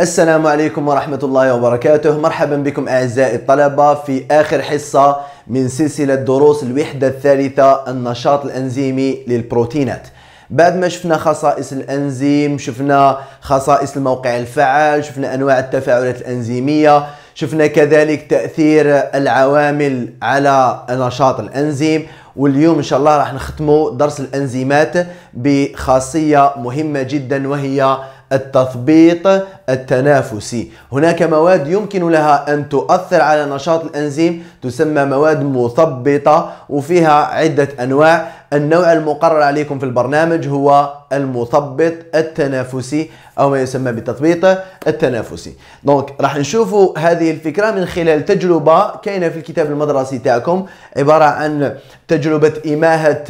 السلام عليكم ورحمة الله وبركاته مرحبا بكم أعزائي الطلبة في آخر حصة من سلسلة دروس الوحدة الثالثة النشاط الأنزيمي للبروتينات بعد ما شفنا خصائص الأنزيم شفنا خصائص الموقع الفعال شفنا أنواع التفاعلات الأنزيمية شفنا كذلك تأثير العوامل على نشاط الأنزيم واليوم ان شاء الله راح نختمو درس الانزيمات بخاصيه مهمه جدا وهي التثبيط التنافسي هناك مواد يمكن لها أن تؤثر على نشاط الأنزيم تسمى مواد مثبطة وفيها عدة أنواع النوع المقرر عليكم في البرنامج هو المثبط التنافسي أو ما يسمى بالتثبيط التنافسي دونك راح نشوفوا هذه الفكرة من خلال تجربة كاينة في الكتاب المدرسي تاعكم عبارة عن تجربة إماهة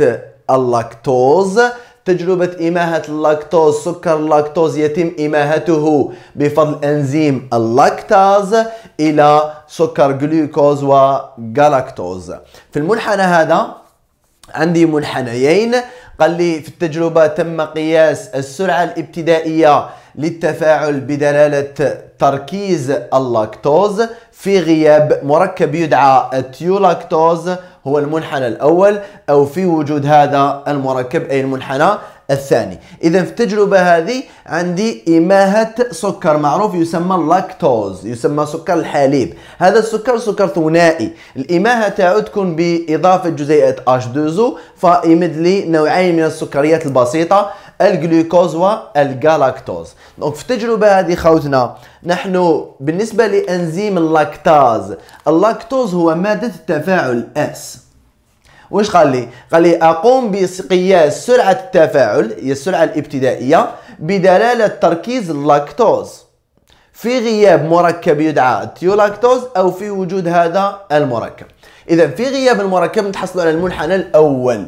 اللاكتوز تجربة إماهة اللاكتوز سكر اللاكتوز يتم إماهته بفضل أنزيم اللاكتاز إلى سكر جلوكوز وغالاكتوز في المنحنى هذا عندي منحنيين قال لي في التجربة تم قياس السرعة الابتدائية للتفاعل بدلالة تركيز اللاكتوز في غياب مركب يدعى التيولاكتوز هو المنحنى الأول أو في وجود هذا المركب أي المنحنى الثاني إذا في التجربة هذه عندي إماهة سكر معروف يسمى اللاكتوز يسمى سكر الحليب هذا السكر سكر ثنائي الإماهة تاعو تكون بإضافة جزيئة H2O فيمد لي نوعين من السكريات البسيطة الجلوكوز والجالاكتوز دونك في التجربه هذه خوتنا نحن بالنسبه لانزيم اللاكتاز اللاكتوز هو ماده التفاعل اس واش قال لي قال لي اقوم بقياس سرعه التفاعل هي السرعه الابتدائيه بدلاله تركيز اللاكتوز في غياب مركب يدعى التيولاكتوز او في وجود هذا المركب اذا في غياب المركب نتحصل على المنحنى الاول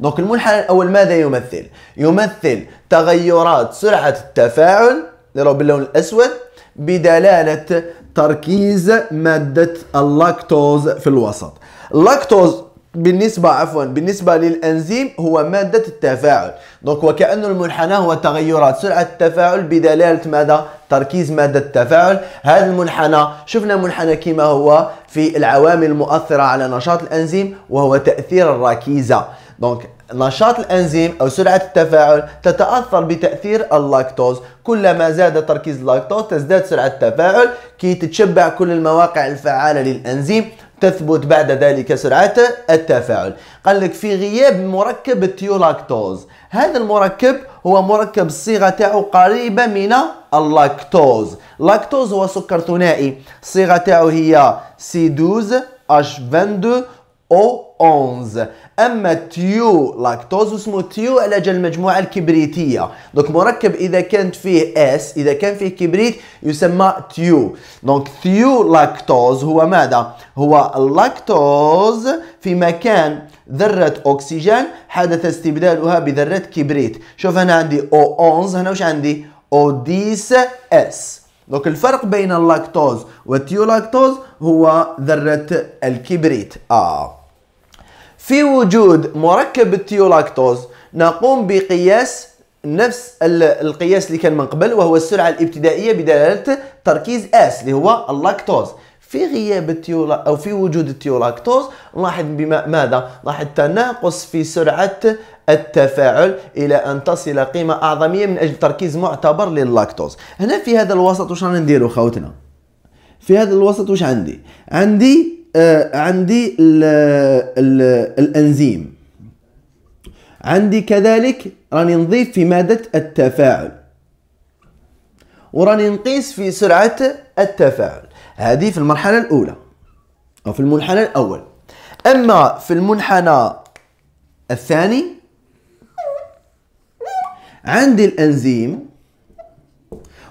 دونك المنحنى الاول ماذا يمثل يمثل تغيرات سرعه التفاعل نرى باللون الاسود بدلاله تركيز ماده اللاكتوز في الوسط اللاكتوز بالنسبة عفوا بالنسبة للأنزيم هو مادة التفاعل دونك وكأن المنحنى هو تغيرات سرعة التفاعل بدلالة ماذا تركيز مادة التفاعل هذا المنحنى شفنا منحنى كما هو في العوامل المؤثرة على نشاط الأنزيم وهو تأثير الركيزة دونك نشاط الانزيم او سرعه التفاعل تتاثر بتاثير اللاكتوز كلما زاد تركيز اللاكتوز تزداد سرعه التفاعل كي تتشبع كل المواقع الفعاله للانزيم تثبت بعد ذلك سرعة التفاعل قال لك في غياب مركب التيولاكتوز هذا المركب هو مركب الصيغة تاعو قريبة من اللاكتوز لاكتوز هو سكر ثنائي الصيغة تاعو هي سي 12 اش 22 O11 أما تيو لاكتوز اسمه تيو جل المجموعة الكبريتية دونك مركب إذا كانت فيه اس إذا كان فيه كبريت يسمى تيو دونك ثيو لاكتوز هو ماذا؟ هو اللاكتوز في مكان ذرة أكسجين حدث استبدالها بذرة كبريت شوف هنا عندي O11 هنا وش عندي O10S دونك الفرق بين اللاكتوز والتيولاكتوز هو ذرة الكبريت آه في وجود مركب التيولاكتوز نقوم بقياس نفس القياس اللي كان من قبل وهو السرعة الابتدائية بدلالة تركيز اس اللي هو اللاكتوز في غياب التيولا او في وجود التيولاكتوز نلاحظ بما ماذا؟ نلاحظ تناقص في سرعة التفاعل الى ان تصل قيمة اعظمية من اجل تركيز معتبر لللاكتوز. هنا في هذا الوسط واش راني نديرو خوتنا؟ في هذا الوسط واش عندي؟ عندي آه، عندي ال ال الانزيم عندي كذلك راني نضيف في مادة التفاعل وراني نقيس في سرعة التفاعل هذه في المرحلة الأولى أو في المنحنى الأول أما في المنحنى الثاني عندي الأنزيم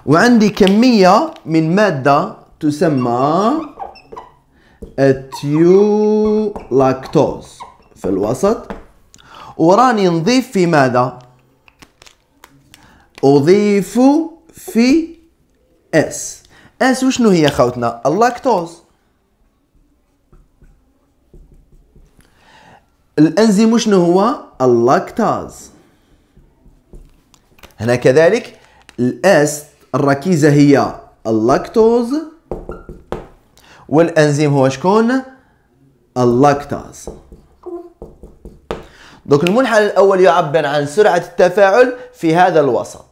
وعندي كمية من مادة تسمى التيو لاكتوز في الوسط وراني نضيف في ماذا أضيف في اس اس وشنو هي خوتنا اللاكتوز الانزيم شنو هو اللاكتاز هنا كذلك الاس الركيزه هي اللاكتوز والانزيم هو شكون اللاكتاز دوك المنحنى الاول يعبر عن سرعه التفاعل في هذا الوسط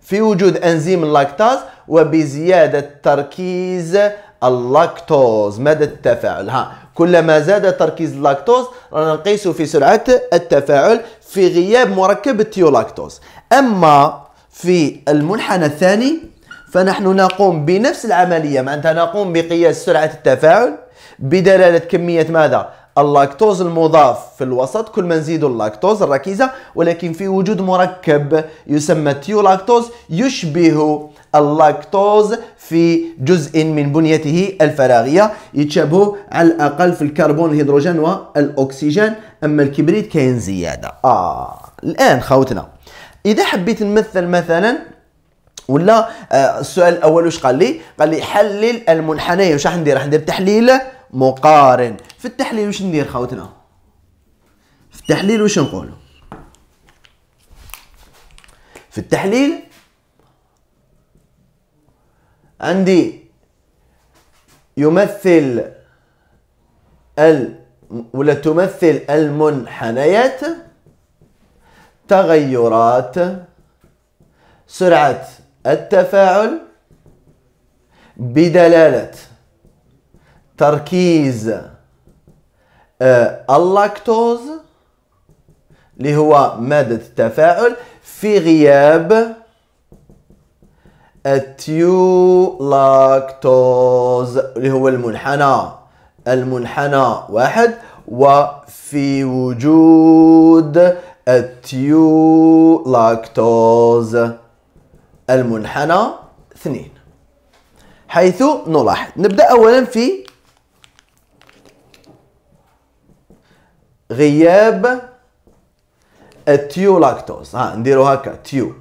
في وجود انزيم اللاكتاز وبزياده تركيز اللاكتوز مدى التفاعل ها كلما زاد تركيز اللاكتوز رانا نقيسه في سرعه التفاعل في غياب مركب التيولاكتوز اما في المنحنى الثاني فنحن نقوم بنفس العملية معناتها نقوم بقياس سرعة التفاعل بدلالة كمية ماذا؟ اللاكتوز المضاف في الوسط كل ما نزيد اللاكتوز الركيزة ولكن في وجود مركب يسمى تيولاكتوز يشبه اللاكتوز في جزء من بنيته الفراغية يتشابه على الأقل في الكربون الهيدروجين والأكسجين أما الكبريت كاين زيادة آه الآن خوتنا إذا حبيت نمثل مثلا ولا آه، السؤال الاول واش قال لي قال لي حلل المنحنى واش راح ندير راح ندير تحليل مقارن في التحليل واش ندير خاوتنا في التحليل واش نقولوا في التحليل عندي يمثل ال ولا تمثل المنحنيات تغيرات سرعة التفاعل بدلالة تركيز آه، اللاكتوز اللي هو مادة التفاعل في غياب التيولاكتوز اللي هو المنحنى المنحنى واحد وفي وجود التيولاكتوز المنحنى اثنين حيث نلاحظ نبدأ أولا في غياب التيو لاكتوز ها نديرو هكا تيو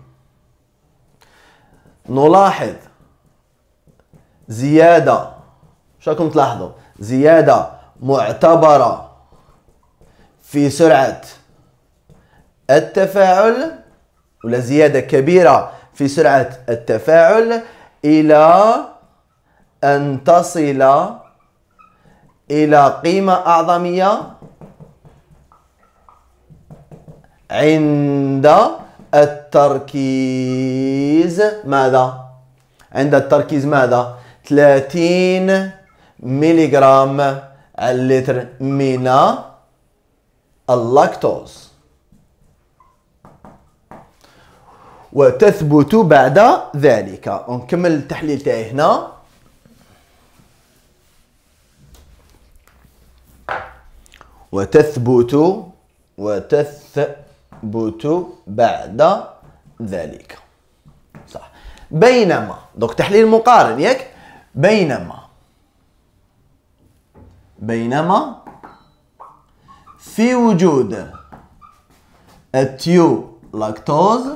نلاحظ زيادة شو راكم تلاحظوا زيادة معتبرة في سرعة التفاعل ولا زيادة كبيرة في سرعة التفاعل إلى أن تصل إلى قيمة أعظمية عند التركيز ماذا؟ عند التركيز ماذا؟ 30 جرام على اللتر من اللاكتوز وتثبت بعد ذلك نكمل التحليل تاعي هنا وتثبت وتثبت بعد ذلك صح بينما دوك تحليل مقارن ياك بينما بينما في وجود التيو لاكتوز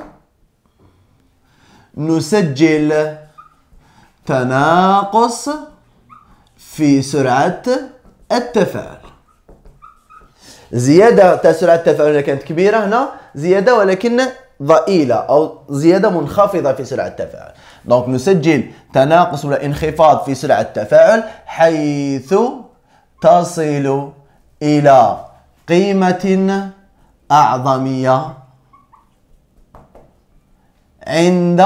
نسجل تناقص في سرعة التفاعل زيادة سرعة التفاعل كانت كبيرة هنا زيادة ولكن ضئيلة أو زيادة منخفضة في سرعة التفاعل دونك نسجل تناقص ولا انخفاض في سرعة التفاعل حيث تصل إلى قيمة أعظمية عند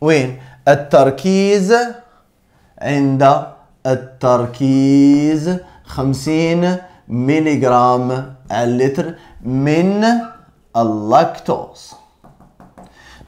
وين التركيز عند التركيز خمسين على اللتر من اللاكتوز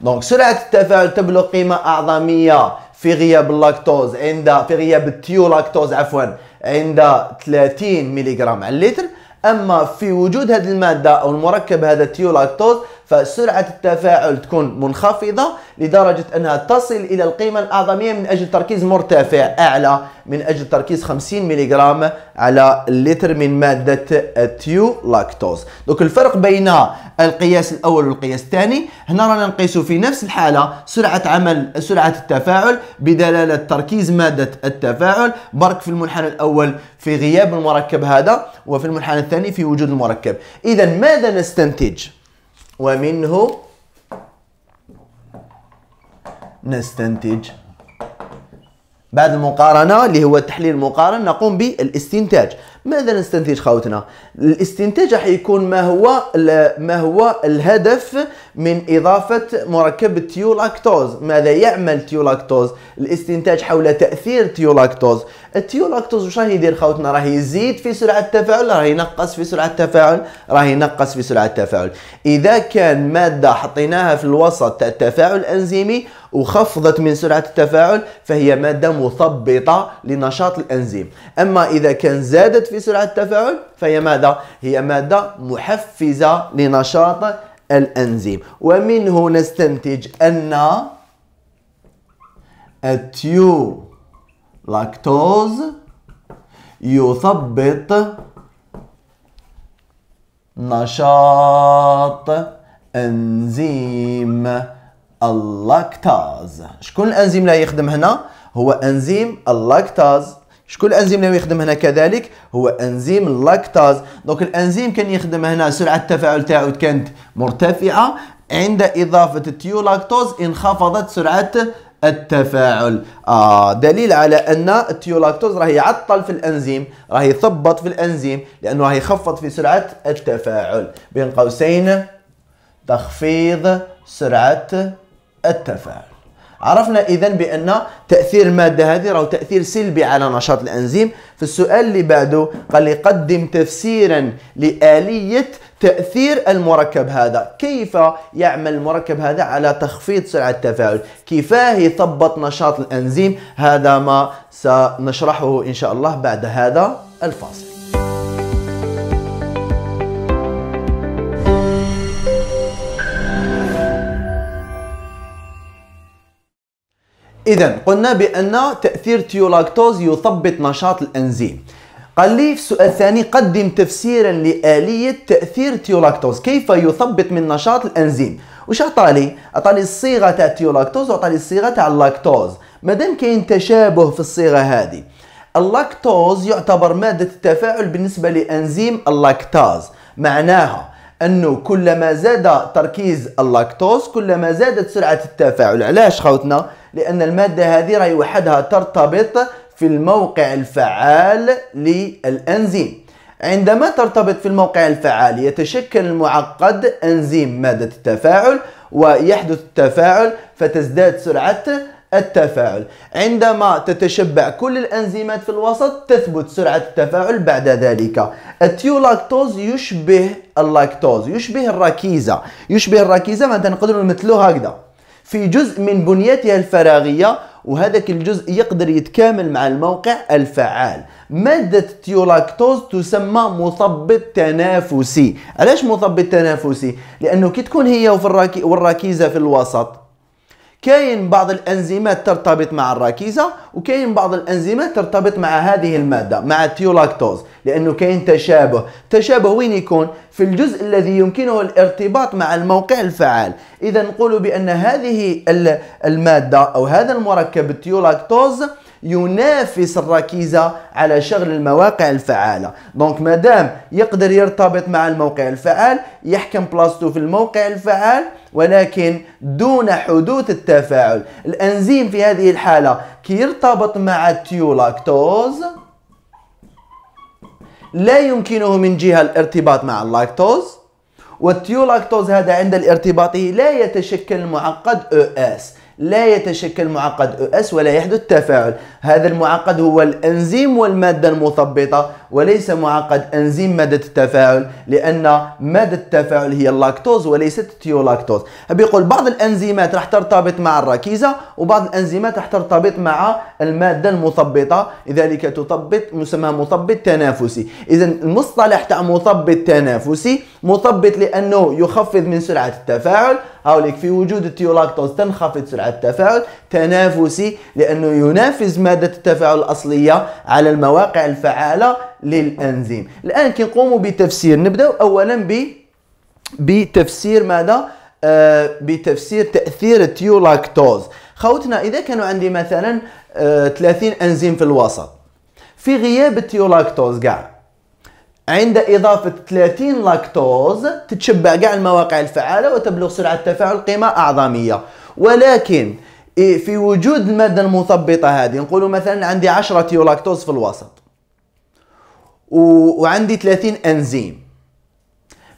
دونك سرعة التفاعل تبلغ قيمة أعظمية في غياب اللاكتوز عند في غياب التيو لاكتوز عفوا عند 30 جرام على اللتر اما في وجود هذه الماده او المركب هذا التيو لاكتوز فسرعة التفاعل تكون منخفضة لدرجة أنها تصل إلى القيمة الأعظمية من أجل تركيز مرتفع أعلى من أجل تركيز 50 جرام على اللتر من مادة التيو لاكتوز دوك الفرق بين القياس الأول والقياس الثاني هنا رانا نقيس في نفس الحالة سرعة عمل سرعة التفاعل بدلالة تركيز مادة التفاعل برك في المنحنى الأول في غياب المركب هذا وفي المنحنى الثاني في وجود المركب إذا ماذا نستنتج؟ ومنه نستنتج بعد المقارنة اللي هو التحليل المقارن نقوم بالاستنتاج ماذا نستنتج خوتنا الاستنتاج حيكون ما هو ما هو الهدف من اضافه مركب التيولاكتوز ماذا يعمل التيولاكتوز الاستنتاج حول تاثير التيولاكتوز التيولاكتوز واش راه يدير خاوتنا راه يزيد في سرعه التفاعل راه ينقص في سرعه التفاعل راه ينقص في سرعه التفاعل اذا كان ماده حطيناها في الوسط تاع التفاعل الانزيمي وخفضت من سرعه التفاعل فهي ماده مثبطه لنشاط الانزيم اما اذا كان زادت في سرعه التفاعل فهي ماذا؟ هي مادة محفزة لنشاط الأنزيم ومنه نستنتج أن التيو لاكتوز يثبط نشاط انزيم اللاكتاز شكون الانزيم لا يخدم هنا هو انزيم اللاكتاز شكون الانزيم اللي يخدم هنا كذلك هو انزيم اللاكتاز دونك الانزيم كان يخدم هنا سرعه التفاعل تاعو كانت مرتفعه عند اضافه التيولاكتوز انخفضت سرعه التفاعل آه دليل على ان التيولاكتوز راه يعطل في الانزيم راه يثبط في الانزيم لانه راه يخفض في سرعه التفاعل بين قوسين تخفيض سرعه التفاعل عرفنا اذا بان تاثير الماده هذه راه تاثير سلبي على نشاط الانزيم في السؤال اللي بعده قال لي قدم تفسيرا لاليه تاثير المركب هذا كيف يعمل المركب هذا على تخفيض سرعه التفاعل كيفاه يثبط نشاط الانزيم هذا ما سنشرحه ان شاء الله بعد هذا الفاصل إذا قلنا بأن تأثير تيولاكتوز يثبط نشاط الأنزيم قال لي في السؤال الثاني قدم تفسيرا لآلية تأثير تيولاكتوز كيف يثبط من نشاط الأنزيم وش عطالي؟ عطالي الصيغة تاع تيولاكتوز وعطالي الصيغة تاع اللاكتوز مادام كاين تشابه في الصيغة هذه اللاكتوز يعتبر مادة التفاعل بالنسبة لأنزيم اللاكتاز معناها انه كلما زاد تركيز اللاكتوز كلما زادت سرعة التفاعل علاش خوتنا؟ لأن المادة هذه راهي وحدها ترتبط في الموقع الفعال للأنزيم عندما ترتبط في الموقع الفعال يتشكل المعقد أنزيم مادة التفاعل ويحدث التفاعل فتزداد سرعة التفاعل عندما تتشبع كل الأنزيمات في الوسط تثبت سرعة التفاعل بعد ذلك التيولاكتوز يشبه اللاكتوز يشبه الركيزة يشبه الركيزة معناتها نقدروا نمثلوها هكذا في جزء من بنيتها الفراغية وهذاك الجزء يقدر يتكامل مع الموقع الفعال مادة التيولاكتوز تسمى مثبط تنافسي علاش مثبط تنافسي؟ لأنه كي تكون هي والراكيزة في الوسط كاين بعض الانزيمات ترتبط مع الركيزه وكاين بعض الانزيمات ترتبط مع هذه الماده مع التيولاكتوز لانه كاين تشابه تشابه وين يكون في الجزء الذي يمكنه الارتباط مع الموقع الفعال اذا نقول بان هذه الماده او هذا المركب التيولاكتوز ينافس الركيزة على شغل المواقع الفعالة دونك مادام يقدر يرتبط مع الموقع الفعال يحكم بلاصتو في الموقع الفعال ولكن دون حدوث التفاعل الانزيم في هذه الحاله كيرتبط مع التيولاكتوز لا يمكنه من جهه الارتباط مع اللاكتوز والتيولاكتوز هذا عند الارتباط لا يتشكل معقد او اس لا يتشكل معقد او اس ولا يحدث تفاعل هذا المعقد هو الانزيم والماده المثبطه وليس معقد انزيم ماده التفاعل لان ماده التفاعل هي اللاكتوز وليست التيولاكتوز بيقول بعض الانزيمات راح ترتبط مع الركيزه وبعض الانزيمات راح ترتبط مع الماده المثبطه لذلك تثبط مسمى مثبط تنافسي اذا المصطلح تاع مثبط تنافسي مثبط لانه يخفض من سرعه التفاعل هاوليك في وجود التيولاكتوز تنخفض سرعه التفاعل تنافسي لأنه ينافس مادة التفاعل الأصلية على المواقع الفعالة للأنزيم الآن كي نقوموا بتفسير نبدأ أولا ب بتفسير ماذا؟ آه بتفسير تأثير التيولاكتوز خوتنا إذا كانوا عندي مثلا آه 30 أنزيم في الوسط في غياب التيولاكتوز كاع عند إضافة 30 لاكتوز تتشبع كاع المواقع الفعالة وتبلغ سرعة التفاعل قيمة أعظمية ولكن إيه، في وجود الماده المثبطه هذه نقولوا مثلا عندي 10 تيولاكتوز في الوسط وعندي 30 انزيم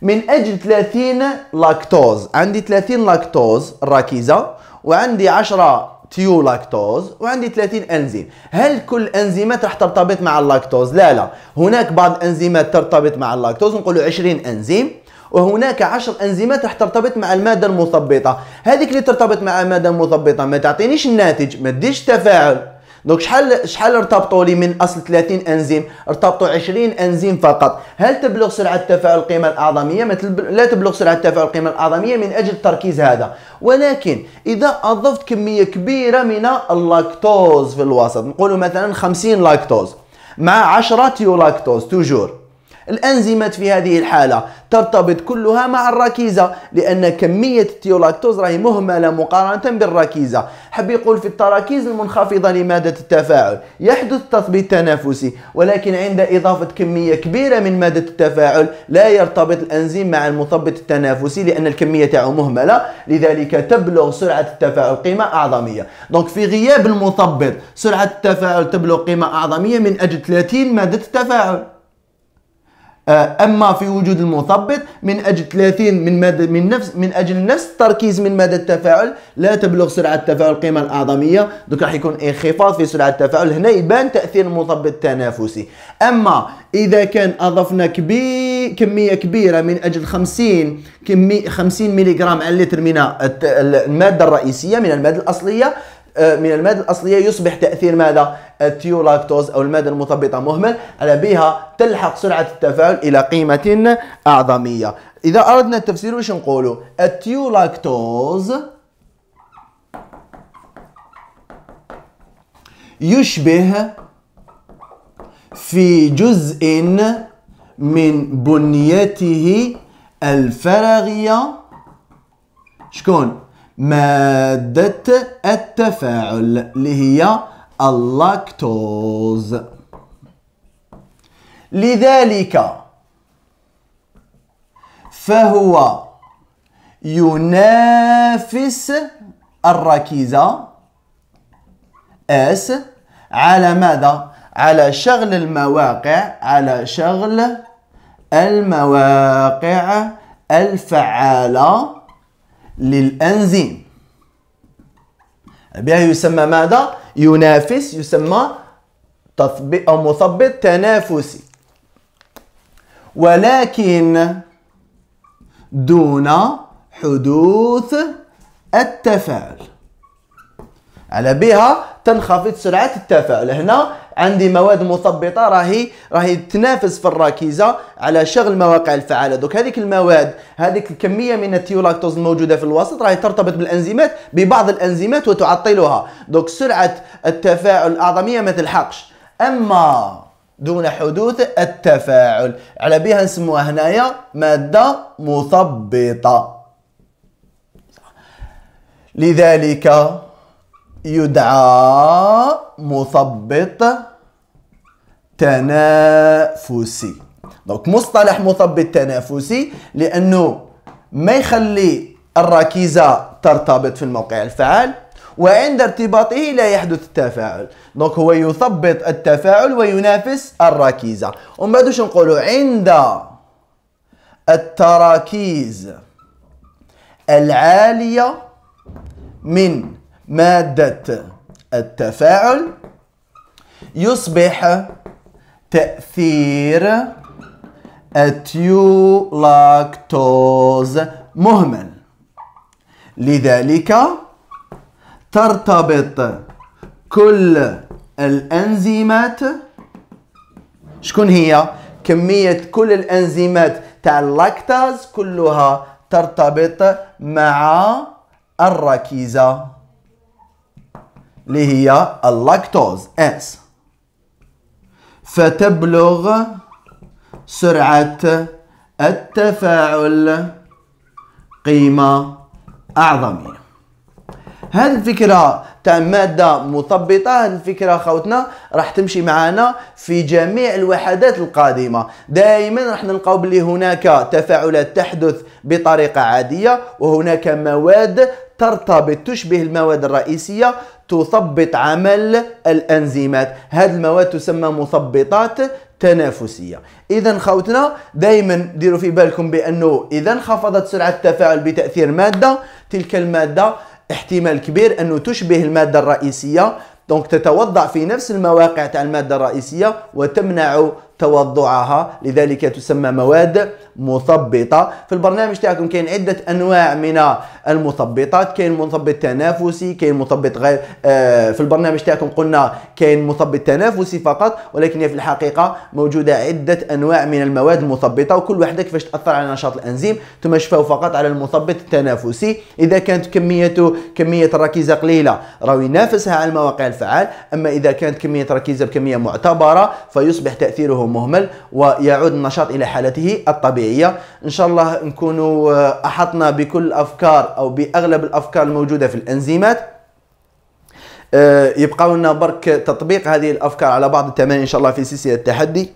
من اجل 30 لاكتوز عندي 30 لاكتوز الراكيزه وعندي 10 تيو لاكتوز وعندي 30 انزيم هل كل انزيمات راح ترتبط مع اللاكتوز لا لا هناك بعض انزيمات ترتبط مع اللاكتوز نقولوا 20 انزيم وهناك عشر انزيمات راح ترتبط مع الماده المثبطه هذيك اللي ترتبط مع الماده المثبطه ما تعطينيش الناتج ما تديش تفاعل دونك شحال شحال ارتبطوا لي من اصل 30 انزيم ارتبطوا 20 انزيم فقط هل تبلغ سرعه تفاعل القيمه الاعظميه لا تبلغ سرعه تفاعل القيمه الاعظميه من اجل تركيز هذا ولكن اذا اضفت كميه كبيره من اللاكتوز في الوسط نقولوا مثلا 50 لاكتوز مع 10 تيولاكتوز توجور الأنزيمات في هذه الحالة ترتبط كلها مع الركيزة لأن كمية التيولاكتوز راهي مهملة مقارنة بالركيزة حب يقول في التراكيز المنخفضة لمادة التفاعل يحدث تثبيط تنافسي ولكن عند إضافة كمية كبيرة من مادة التفاعل لا يرتبط الأنزيم مع المثبط التنافسي لأن الكمية تاعو مهملة لذلك تبلغ سرعة التفاعل قيمة أعظمية دونك في غياب المثبط سرعة التفاعل تبلغ قيمة أعظمية من أجل 30 مادة التفاعل آه، اما في وجود المثبط من اجل 30 من مادة من نفس من اجل نفس التركيز من مادة التفاعل لا تبلغ سرعه التفاعل القيمه الاعظميه دوك راح يكون انخفاض في سرعه التفاعل هنا يبان تاثير المثبط التنافسي اما اذا كان اضفنا كبير كميه كبيره من اجل 50 كمية 50 ملغ على اللتر من الماده الرئيسيه من الماده الاصليه آه، من المادة الأصلية يصبح تأثير ماذا؟ التيولاكتوز أو المادة المثبطة مهمل على بها تلحق سرعة التفاعل إلى قيمة أعظمية إذا أردنا التفسير واش نقولوا؟ التيولاكتوز يشبه في جزء من بنيته الفراغية شكون؟ مادة التفاعل اللي هي اللاكتوز لذلك فهو ينافس الركيزة اس على ماذا؟ على شغل المواقع على شغل المواقع الفعالة للأنزيم به يسمى ماذا؟ ينافس يسمى تثبيت أو مثبط تنافسي ولكن دون حدوث التفاعل على بها تنخفض سرعه التفاعل هنا عندي مواد مثبطه راهي راهي تنافس في الركيزه على شغل المواقع الفعاله دوك هذيك المواد هذيك الكميه من التيولاكتوز الموجوده في الوسط راهي ترتبط بالانزيمات ببعض الانزيمات وتعطلها دوك سرعه التفاعل الاعظميه ما تلحقش اما دون حدوث التفاعل على بها نسموها هنايا ماده مثبطه لذلك يدعى مثبط تنافسي دونك مصطلح مثبط تنافسي لانه ما يخلي الركيزه ترتبط في الموقع الفعال وعند ارتباطه لا يحدث التفاعل دونك هو يثبط التفاعل وينافس الركيزه ومن بعد واش نقولوا عند التراكيز العاليه من مادة التفاعل يصبح تأثير التيولاكتوز مهمل لذلك ترتبط كل الانزيمات شكون هي كميه كل الانزيمات تاع اللاكتاز كلها ترتبط مع الركيزه اللي هي اللاكتوز اس فتبلغ سرعة التفاعل قيمة أعظمية يعني. هذه الفكره تاع ماده مثبطه هذه الفكره خوتنا راح تمشي معنا في جميع الوحدات القادمه دائما راح نلقاو بلي هناك تفاعلات تحدث بطريقه عاديه وهناك مواد ترتبط تشبه المواد الرئيسيه تثبط عمل الانزيمات هذه المواد تسمى مثبطات تنافسيه اذا خوتنا دائما ديروا في بالكم بانه اذا انخفضت سرعه التفاعل بتاثير ماده تلك الماده احتمال كبير انه تشبه الماده الرئيسيه دونك تتوضع في نفس المواقع تاع الماده الرئيسيه وتمنع توضعها لذلك تسمى مواد مثبطة في البرنامج تاعكم كاين عدة أنواع من المثبطات كاين مثبط تنافسي كاين مثبط غير آه، في البرنامج تاعكم قلنا كاين مثبط تنافسي فقط ولكن في الحقيقة موجودة عدة أنواع من المواد المثبطة وكل واحدة كيفاش تأثر على نشاط الأنزيم ثم شفاو فقط على المثبط التنافسي إذا كانت كميته كمية الركيزة قليلة راهو ينافسها على المواقع الفعال أما إذا كانت كمية ركيزة بكمية معتبرة فيصبح تأثيره مهمل ويعود النشاط الى حالته الطبيعيه ان شاء الله نكونوا آه، احطنا بكل الافكار او باغلب الافكار الموجوده في الانزيمات آه، يبقى لنا برك تطبيق هذه الافكار على بعض التمارين ان شاء الله في سلسله التحدي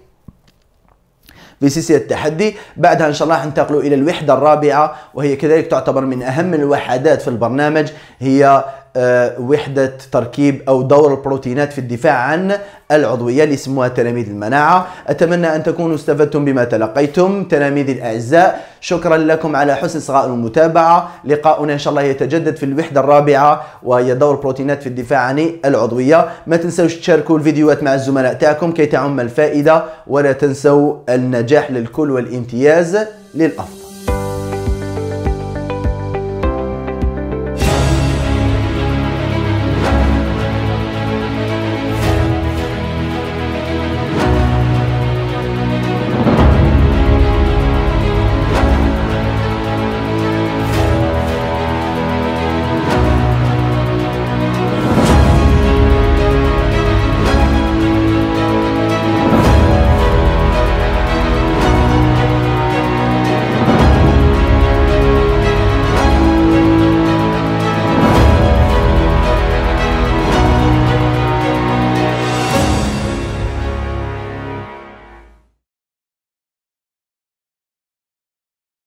في سلسله التحدي بعدها ان شاء الله ننتقلوا الى الوحده الرابعه وهي كذلك تعتبر من اهم الوحدات في البرنامج هي آه، وحدة تركيب أو دور البروتينات في الدفاع عن العضوية اللي يسموها تلاميذ المناعة أتمنى أن تكونوا استفدتم بما تلقيتم تلاميذي الأعزاء شكرا لكم على حسن صغاء المتابعة لقاؤنا إن شاء الله يتجدد في الوحدة الرابعة وهي دور البروتينات في الدفاع عن العضوية ما تنسوش تشاركوا الفيديوهات مع الزملاء تاعكم كي تعم الفائدة ولا تنسوا النجاح للكل والامتياز للأفضل